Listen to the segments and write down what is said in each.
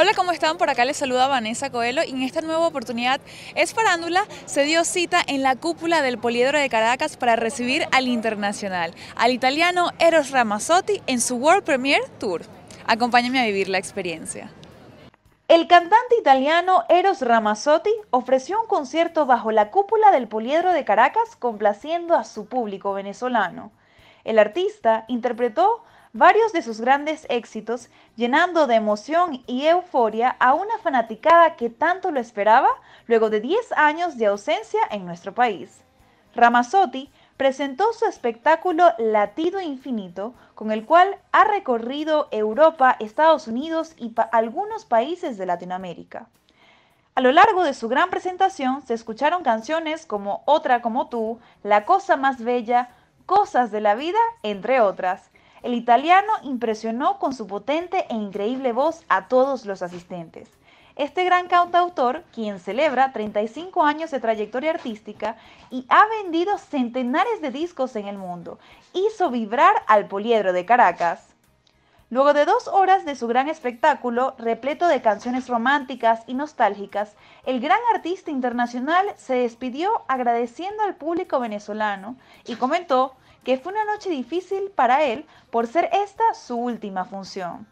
Hola, ¿cómo están? Por acá les saluda Vanessa Coelho y en esta nueva oportunidad es se dio cita en la cúpula del Poliedro de Caracas para recibir al internacional, al italiano Eros Ramazzotti en su World Premier Tour. Acompáñenme a vivir la experiencia. El cantante italiano Eros Ramazzotti ofreció un concierto bajo la cúpula del Poliedro de Caracas complaciendo a su público venezolano. El artista interpretó varios de sus grandes éxitos, llenando de emoción y euforia a una fanaticada que tanto lo esperaba luego de 10 años de ausencia en nuestro país. Ramazzotti presentó su espectáculo Latido Infinito, con el cual ha recorrido Europa, Estados Unidos y algunos países de Latinoamérica. A lo largo de su gran presentación se escucharon canciones como Otra como tú, La cosa más bella, Cosas de la vida, entre otras. El italiano impresionó con su potente e increíble voz a todos los asistentes. Este gran cantautor, quien celebra 35 años de trayectoria artística y ha vendido centenares de discos en el mundo, hizo vibrar al poliedro de Caracas. Luego de dos horas de su gran espectáculo, repleto de canciones románticas y nostálgicas, el gran artista internacional se despidió agradeciendo al público venezolano y comentó que fue una noche difícil para él por ser esta su última función.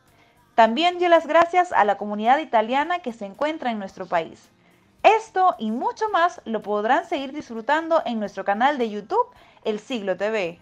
También dio las gracias a la comunidad italiana que se encuentra en nuestro país. Esto y mucho más lo podrán seguir disfrutando en nuestro canal de YouTube El Siglo TV.